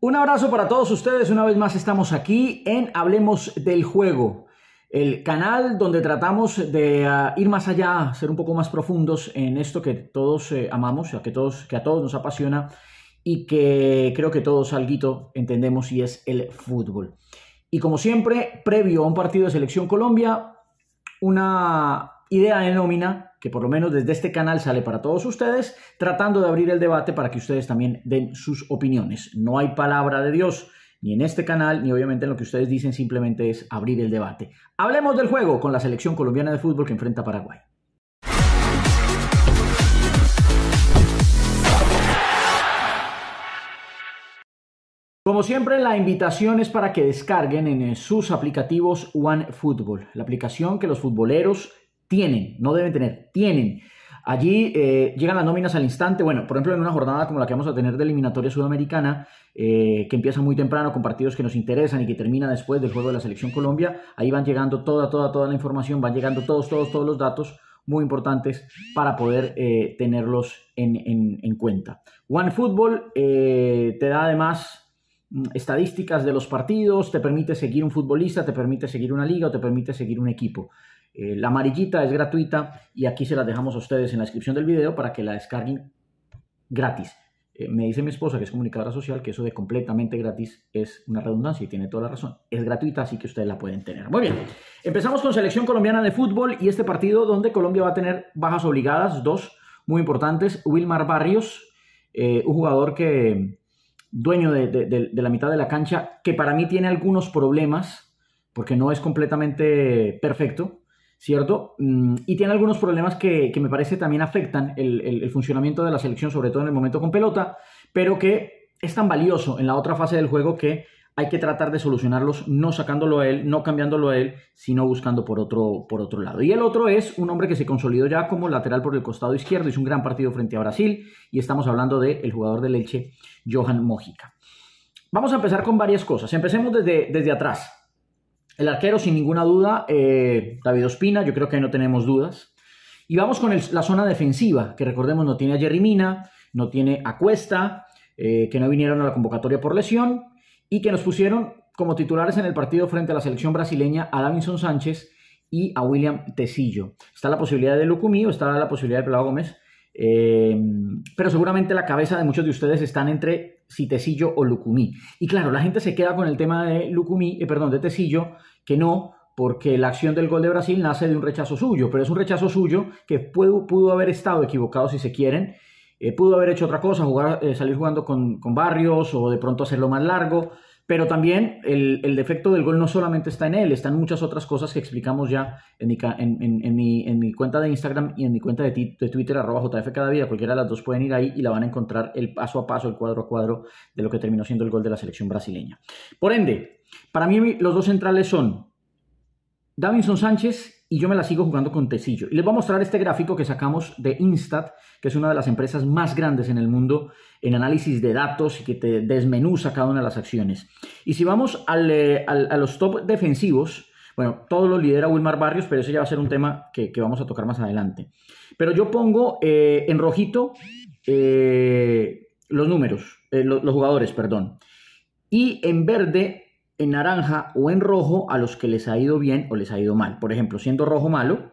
Un abrazo para todos ustedes. Una vez más estamos aquí en Hablemos del Juego, el canal donde tratamos de ah, ir más allá, ser un poco más profundos en esto que todos eh, amamos, que, todos, que a todos nos apasiona y que creo que todos alguito entendemos y es el fútbol. Y como siempre, previo a un partido de Selección Colombia, una idea de nómina que por lo menos desde este canal sale para todos ustedes, tratando de abrir el debate para que ustedes también den sus opiniones. No hay palabra de Dios ni en este canal, ni obviamente en lo que ustedes dicen, simplemente es abrir el debate. Hablemos del juego con la selección colombiana de fútbol que enfrenta a Paraguay. Como siempre, la invitación es para que descarguen en eh, sus aplicativos OneFootball, la aplicación que los futboleros tienen, no deben tener, tienen. Allí eh, llegan las nóminas al instante. Bueno, por ejemplo, en una jornada como la que vamos a tener de eliminatoria sudamericana, eh, que empieza muy temprano con partidos que nos interesan y que termina después del juego de la Selección Colombia, ahí van llegando toda, toda, toda la información, van llegando todos, todos, todos los datos muy importantes para poder eh, tenerlos en, en, cuenta. OneFootball te da además mm, estadísticas de los partidos, te permite seguir un futbolista, te permite seguir una liga o te permite seguir un equipo. Eh, la amarillita es gratuita y aquí se las dejamos a ustedes en la descripción del video para que la descarguen gratis. Eh, me dice mi esposa, que es comunicadora social, que eso de completamente gratis es una redundancia y tiene toda la razón. Es gratuita, así que ustedes la pueden tener. Muy bien, empezamos con selección colombiana de fútbol y este partido donde Colombia va a tener bajas obligadas, dos muy importantes. Wilmar Barrios, eh, un jugador que dueño de, de la mitad de la cancha, que para mí tiene algunos problemas porque no es completamente perfecto ¿cierto? Mm, y tiene algunos problemas que, me parece también afectan el, funcionamiento de la selección, sobre todo en el momento con pelota, pero que es tan valioso en la otra fase del juego que hay que tratar de solucionarlos no sacándolo a él, no cambiándolo a él, sino buscando por otro, por otro lado. Y el otro es un hombre que se consolidó ya como lateral por el costado izquierdo, hizo un gran partido frente a Brasil y estamos hablando del jugador de leche Johan Mojica. Vamos a empezar con varias cosas. Empecemos desde atrás. El arquero, sin ninguna duda, eh, David Ospina, yo creo que no tenemos dudas. Y vamos con la zona defensiva, que recordemos no tiene a Jerry Mina, no tiene a Cuesta, eh, que no vinieron a la convocatoria por lesión, y que nos pusieron como titulares en el partido frente a la selección brasileña a Davinson Sánchez y a William Tecillo. Está la posibilidad de Lucumí o está la posibilidad de Pelado Gómez, eh, pero seguramente la cabeza de muchos de ustedes están entre si Tecillo o Lucumí. Y claro, la gente se queda con el tema de Lucumí, eh, perdón, de Tecillo, que no, porque la acción del gol de Brasil nace de un rechazo suyo, pero es un rechazo suyo que pudo, haber estado equivocado si se quieren, eh, pudo haber hecho otra cosa, jugar, eh, salir jugando con, Barrios o de pronto hacerlo más largo, pero también el, defecto del gol no solamente está en él, están muchas otras cosas que explicamos ya en mi, cuenta de Instagram y en mi cuenta de, Twitter, arroba JF cada Cualquiera de las dos pueden ir ahí y la van a encontrar el paso a paso, el cuadro a cuadro de lo que terminó siendo el gol de la selección brasileña. Por ende, para mí los dos centrales son Davinson Sánchez y yo me la sigo jugando con Tecillo. Y les voy a mostrar este gráfico que sacamos de Instat, que es una de las empresas más grandes en el mundo en análisis de datos y que te desmenuza cada una de las acciones. Y si vamos eh, a los top defensivos, bueno, todo lo lidera Wilmar Barrios, pero ese ya va a ser un tema que, vamos a tocar más adelante. Pero yo pongo eh, en rojito eh, los números, los jugadores, perdón. Y en verde en naranja o en rojo a los que les ha ido bien o les ha ido mal. Por ejemplo, siendo rojo malo,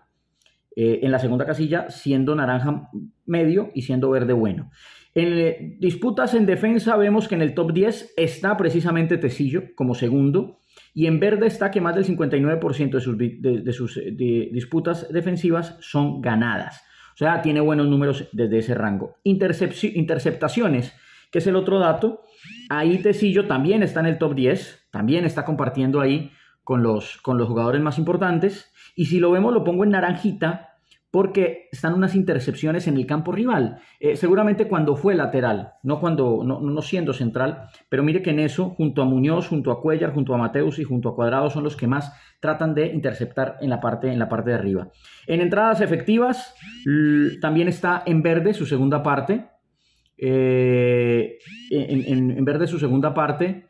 eh, en la segunda casilla siendo naranja medio y siendo verde bueno. En eh, disputas en defensa vemos que en el top 10 está precisamente Tecillo como segundo y en verde está que más del 59% de sus, sus eh, disputas defensivas son ganadas. O sea, tiene buenos números desde ese rango. interceptaciones, que es el otro dato, Ahí Tesillo también está en el top 10, también está compartiendo ahí con los, jugadores más importantes. Y si lo vemos, lo pongo en naranjita porque están unas intercepciones en el campo rival. Eh, seguramente cuando fue lateral, no, cuando, no, siendo central, pero mire que en eso, junto a Muñoz, junto a Cuellar, junto a Mateus y junto a Cuadrado, son los que más tratan de interceptar en la parte, en la parte de arriba. En entradas efectivas, también está en verde su segunda parte, eh, en, en, verde su segunda parte,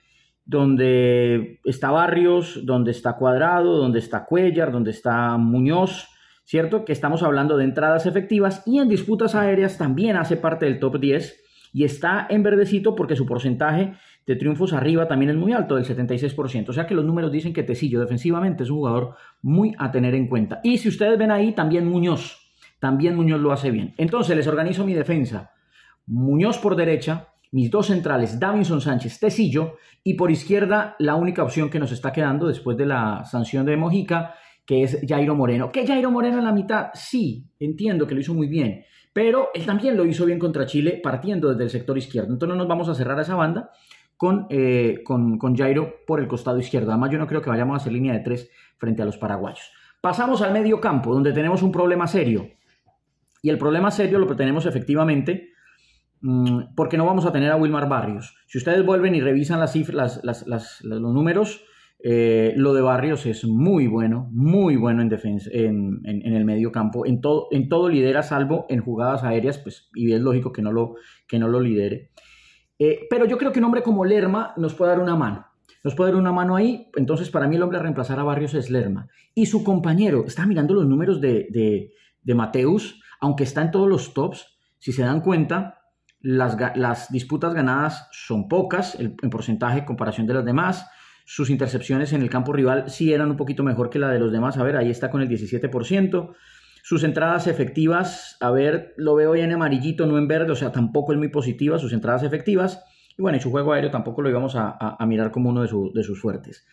donde está Barrios, donde está Cuadrado, donde está Cuellar, donde está Muñoz, ¿cierto? Que estamos hablando de entradas efectivas y en disputas aéreas también hace parte del top 10 y está en verdecito porque su porcentaje de triunfos arriba también es muy alto, del 76%. O sea que los números dicen que Tecillo defensivamente es un jugador muy a tener en cuenta. Y si ustedes ven ahí, también Muñoz, también Muñoz lo hace bien. Entonces les organizo mi defensa. Muñoz por derecha, mis dos centrales, Davinson Sánchez, Tecillo, y por izquierda la única opción que nos está quedando después de la sanción de Mojica, que es Jairo Moreno. ¿Que Jairo Moreno en la mitad? Sí, entiendo que lo hizo muy bien, pero él también lo hizo bien contra Chile partiendo desde el sector izquierdo. Entonces no nos vamos a cerrar a esa banda con, eh, con, con Jairo por el costado izquierdo. Además yo no creo que vayamos a hacer línea de tres frente a los paraguayos. Pasamos al medio campo, donde tenemos un problema serio. Y el problema serio lo tenemos efectivamente Mm, porque no vamos a tener a Wilmar Barrios. Si ustedes vuelven y revisan las cifras, los números, eh, lo de Barrios es muy bueno, muy bueno en, en, el medio campo. En todo, en todo lidera, salvo en jugadas aéreas, pues, y es lógico que no lo, que no lo lidere. Eh, pero yo creo que un hombre como Lerma nos puede dar una mano. Nos puede dar una mano ahí. Entonces, para mí, el hombre a reemplazar a Barrios es Lerma. Y su compañero, está mirando los números de Mateus, aunque está en todos los tops, si se dan cuenta, las, disputas ganadas son pocas en porcentaje en comparación de las demás. Sus intercepciones en el campo rival sí eran un poquito mejor que la de los demás. A ver, ahí está con el 17%. Sus entradas efectivas, a ver, lo veo ya en amarillito, no en verde, o sea, tampoco es muy positiva sus entradas efectivas. Y bueno, y su juego aéreo tampoco lo íbamos a, mirar como uno de, sus fuertes.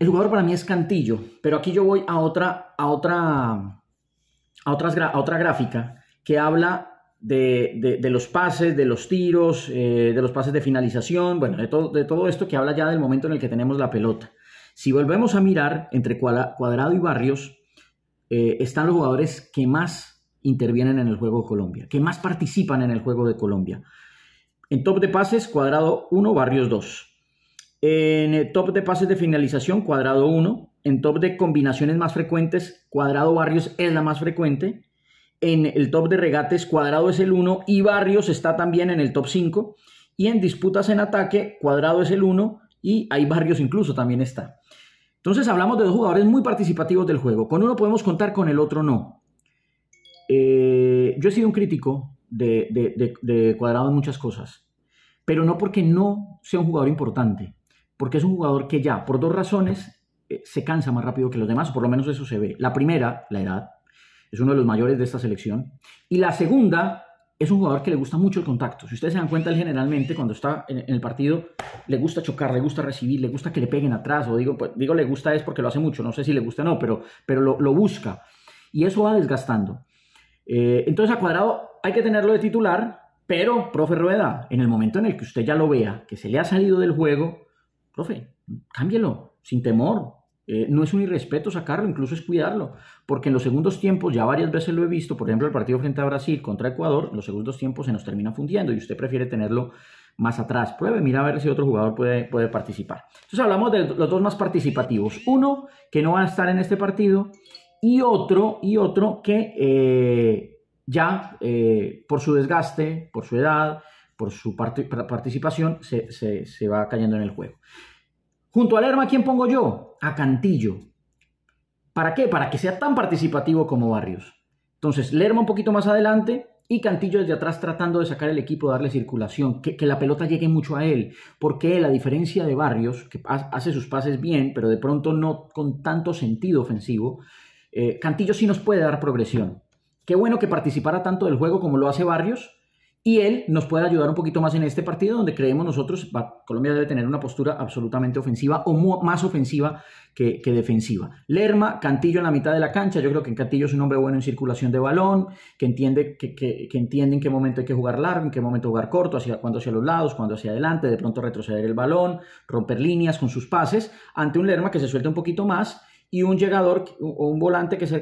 El jugador para mí es Cantillo, pero aquí yo voy a otra, a otra, a a otra gráfica que habla de, los pases, de los tiros, eh, de los pases de finalización, bueno, de, todo, de todo esto que habla ya del momento en el que tenemos la pelota. Si volvemos a mirar entre Cuadrado y Barrios, eh, están los jugadores que más intervienen en el juego de Colombia, que más participan en el juego de Colombia. En top de pases, Cuadrado 1, Barrios 2. En eh, top de pases de finalización, Cuadrado 1. En top de combinaciones más frecuentes, Cuadrado Barrios es la más frecuente en el top de regates, Cuadrado es el 1 y Barrios está también en el top 5. Y en disputas en ataque, Cuadrado es el 1 y hay Barrios incluso también está. Entonces hablamos de dos jugadores muy participativos del juego. Con uno podemos contar, con el otro no. Eh, yo he sido un crítico de, Cuadrado en muchas cosas, pero no porque no sea un jugador importante, porque es un jugador que ya, por dos razones, eh, se cansa más rápido que los demás, o por lo menos eso se ve. La primera, la edad es uno de los mayores de esta selección. Y la segunda es un jugador que le gusta mucho el contacto. Si ustedes se dan cuenta, él generalmente cuando está en el partido le gusta chocar, le gusta recibir, le gusta que le peguen atrás. O digo, pues, digo le gusta es porque lo hace mucho, no sé si le gusta o no, pero, pero lo, busca. Y eso va desgastando. Eh, entonces a Cuadrado hay que tenerlo de titular, pero, profe Rueda, en el momento en el que usted ya lo vea, que se le ha salido del juego, profe, cámbielo, sin temor, eh, no es un irrespeto sacarlo, incluso es cuidarlo, porque en los segundos tiempos, ya varias veces lo he visto, por ejemplo, el partido frente a Brasil contra Ecuador, en los segundos tiempos se nos termina fundiendo y usted prefiere tenerlo más atrás. Pruebe, mira a ver si otro jugador puede, puede participar. Entonces hablamos de los dos más participativos. Uno que no va a estar en este partido y otro, y otro que eh, ya eh, por su desgaste, por su edad, por su participación, se va cayendo en el juego. Junto a Lerma, ¿quién pongo yo? A Cantillo. ¿Para qué? Para que sea tan participativo como Barrios. Entonces, Lerma un poquito más adelante y Cantillo desde atrás tratando de sacar el equipo, darle circulación, que, la pelota llegue mucho a él. Porque la diferencia de Barrios, que hace sus pases bien, pero de pronto no con tanto sentido ofensivo, eh, Cantillo sí nos puede dar progresión. Qué bueno que participara tanto del juego como lo hace Barrios, y él nos puede ayudar un poquito más en este partido donde creemos nosotros Colombia debe tener una postura absolutamente ofensiva o más ofensiva que, defensiva. Lerma, Cantillo en la mitad de la cancha, yo creo que Cantillo es un hombre bueno en circulación de balón, que entiende, que, entiende en qué momento hay que jugar largo, en qué momento jugar corto, hacia, cuando hacia los lados, cuando hacia adelante, de pronto retroceder el balón, romper líneas con sus pases, ante un Lerma que se suelta un poquito más y un llegador o un volante que, se,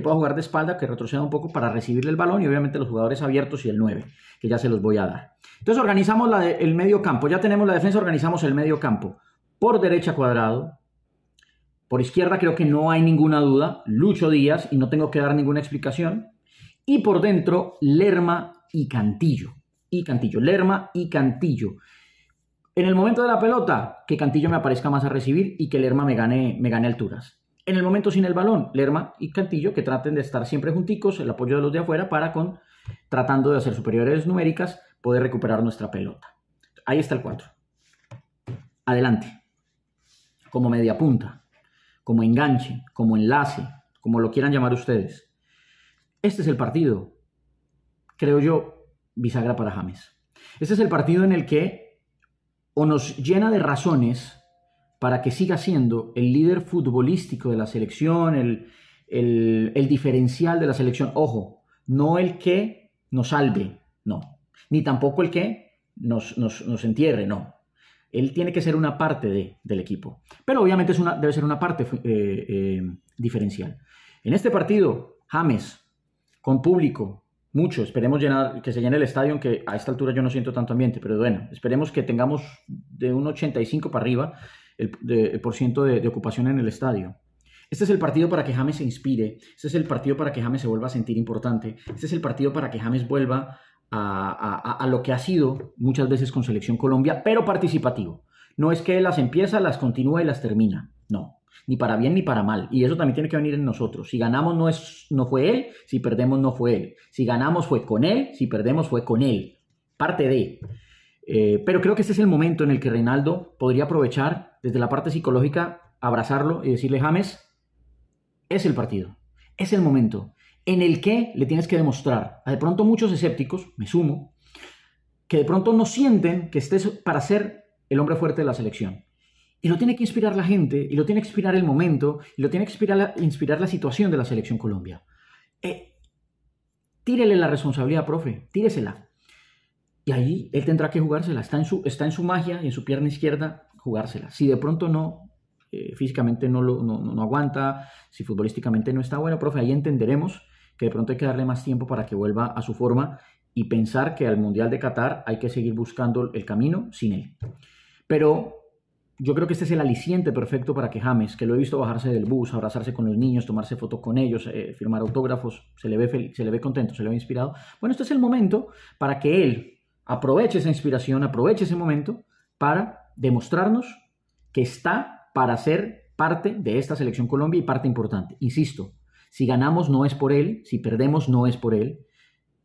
pueda jugar de espalda, que retroceda un poco para recibirle el balón y obviamente los jugadores abiertos y el 9, que ya se los voy a dar. Entonces organizamos la el medio campo, ya tenemos la defensa, organizamos el medio campo. Por derecha cuadrado, por izquierda creo que no hay ninguna duda, Lucho Díaz y no tengo que dar ninguna explicación. Y por dentro, Lerma y Cantillo. Y Cantillo, Lerma y Cantillo. En el momento de la pelota, que Cantillo me aparezca más a recibir y que Lerma me gane, me gane alturas. En el momento sin el balón, Lerma y Cantillo que traten de estar siempre junticos, el apoyo de los de afuera para con, tratando de hacer superiores numéricas, poder recuperar nuestra pelota. Ahí está el 4. Adelante. Como media punta, como enganche, como enlace, como lo quieran llamar ustedes. Este es el partido, creo yo, bisagra para James. Este es el partido en el que o nos llena de razones para que siga siendo el líder futbolístico de la selección, el, diferencial de la selección. Ojo, no el que nos salve, no. Ni tampoco el que nos, entierre, no. Él tiene que ser una parte del equipo. Pero obviamente es una, debe ser una parte eh, eh, diferencial. En este partido, James, con público, mucho. Esperemos llenar, que se llene el estadio, aunque a esta altura yo no siento tanto ambiente, pero bueno, esperemos que tengamos de un 85 para arriba el, porcentaje de, ocupación en el estadio. Este es el partido para que James se inspire, este es el partido para que James se vuelva a sentir importante, este es el partido para que James vuelva a, a lo que ha sido muchas veces con Selección Colombia, pero participativo. No es que él las empieza, las continúa y las termina, no ni para bien ni para mal. Y eso también tiene que venir en nosotros. Si ganamos no, es, no fue él, si perdemos no fue él. Si ganamos fue con él, si perdemos fue con él. Parte de. Eh, pero creo que este es el momento en el que Reinaldo podría aprovechar desde la parte psicológica, abrazarlo y decirle, James, es el partido, es el momento en el que le tienes que demostrar a de pronto muchos escépticos, me sumo, que de pronto no sienten que estés para ser el hombre fuerte de la selección. Y lo tiene que inspirar la gente, y lo tiene que inspirar el momento, y lo tiene que inspirar la, inspirar la situación de la selección Colombia. Eh, tírele la responsabilidad, profe, tíresela. Y ahí él tendrá que jugársela. Está en su, está en su magia, en su pierna izquierda, jugársela. Si de pronto no, eh, físicamente no, lo, no, no aguanta, si futbolísticamente no está bueno, profe, ahí entenderemos que de pronto hay que darle más tiempo para que vuelva a su forma y pensar que al Mundial de Qatar hay que seguir buscando el camino sin él. Pero yo creo que este es el aliciente perfecto para que James, que lo he visto bajarse del bus, abrazarse con los niños, tomarse fotos con ellos, eh, firmar autógrafos, se le ve se le ve contento, se le ve inspirado. Bueno, este es el momento para que él aproveche esa inspiración, aproveche ese momento para demostrarnos que está para ser parte de esta selección Colombia y parte importante. Insisto, si ganamos no es por él, si perdemos no es por él,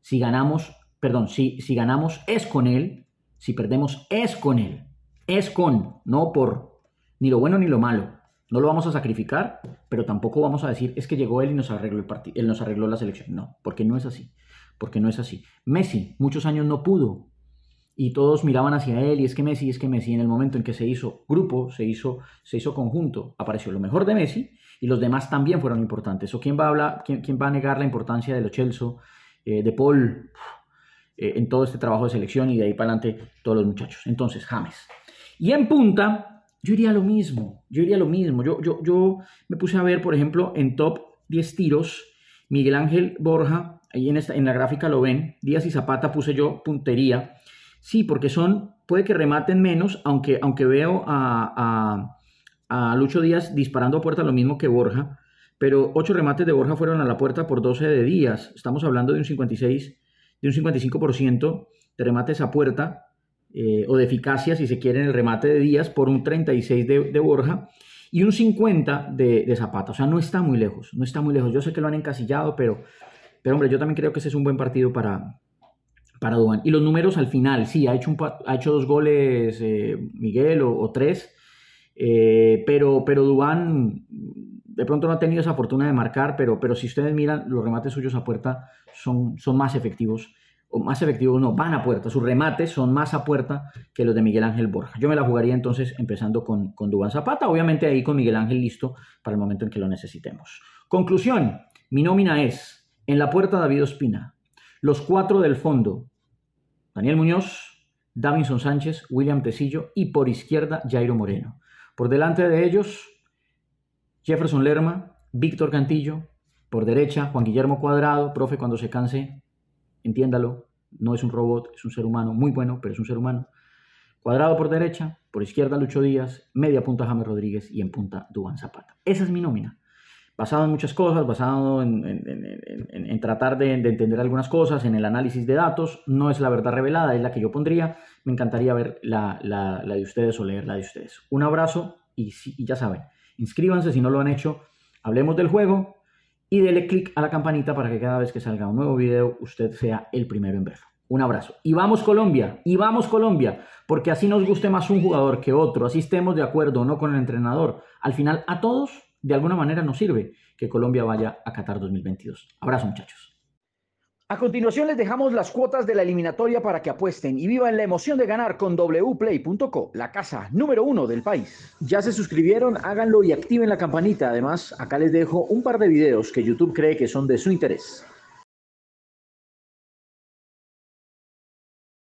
si ganamos, perdón, si, si ganamos es con él, si perdemos es con él es con, no por, ni lo bueno ni lo malo. No lo vamos a sacrificar, pero tampoco vamos a decir es que llegó él y nos arregló el partido, él nos arregló la selección. No, porque no es así. Porque no es así. Messi, muchos años no pudo. Y todos miraban hacia él, y es que Messi, es que Messi, en el momento en que se hizo grupo, se hizo, se hizo conjunto, apareció lo mejor de Messi, y los demás también fueron importantes. ¿O quién va a hablar, quién, va a negar la importancia de Lo Chelso, eh, de Paul, eh, en todo este trabajo de selección y de ahí para adelante todos los muchachos? Entonces, James. Y en punta, yo iría lo mismo, yo iría lo mismo. Yo, yo, yo me puse a ver, por ejemplo, en top 10 tiros, Miguel Ángel Borja, ahí en, esta, en la gráfica lo ven, Díaz y Zapata puse yo puntería. Sí, porque son, puede que rematen menos, aunque, aunque veo a, a, a Lucho Díaz disparando a puerta lo mismo que Borja, pero 8 remates de Borja fueron a la puerta por 12 de Díaz. Estamos hablando de un 56, de un 55% de remates a puerta eh, o de eficacia, si se quiere, en el remate de Díaz, por un 36 de, Borja y un 50 de, de, Zapata. O sea, no está muy lejos, no está muy lejos. Yo sé que lo han encasillado, pero, pero hombre, yo también creo que ese es un buen partido para, para Y los números al final, sí, ha hecho, ha hecho dos goles eh, Miguel o, tres, eh, pero, pero Dubán de pronto no ha tenido esa fortuna de marcar, pero, pero si ustedes miran, los remates suyos a puerta son, son más efectivos más efectivos no, van a puerta, sus remates son más a puerta que los de Miguel Ángel Borja. Yo me la jugaría entonces empezando con, con Dubán Zapata, obviamente ahí con Miguel Ángel listo para el momento en que lo necesitemos. Conclusión, mi nómina es, en la puerta David Espina los cuatro del fondo, Daniel Muñoz, Davinson Sánchez, William Tecillo y por izquierda Jairo Moreno. Por delante de ellos, Jefferson Lerma, Víctor Cantillo, por derecha Juan Guillermo Cuadrado, profe cuando se canse entiéndalo, no es un robot, es un ser humano muy bueno, pero es un ser humano. Cuadrado por derecha, por izquierda Lucho Díaz, media punta James Rodríguez y en punta Dubán Zapata. Esa es mi nómina. Basado en muchas cosas, basado en, tratar de, entender algunas cosas, en el análisis de datos, no es la verdad revelada, es la que yo pondría. Me encantaría ver la, de ustedes o leer la de ustedes. Un abrazo y, y ya saben, inscríbanse si no lo han hecho. Hablemos del juego, y dele click a la campanita para que cada vez que salga un nuevo video usted sea el primero en verlo. Un abrazo. Y vamos Colombia, y vamos Colombia, porque así nos guste más un jugador que otro, así estemos de acuerdo o no con el entrenador. Al final a todos, de alguna manera nos sirve que Colombia vaya a Qatar 2022. Abrazo muchachos. A continuación les dejamos las cuotas de la eliminatoria para que apuesten y vivan la emoción de ganar con wplay.co, la casa número uno del país. Ya se suscribieron, háganlo y activen la campanita. Además, acá les dejo un par de videos que YouTube cree que son de su interés.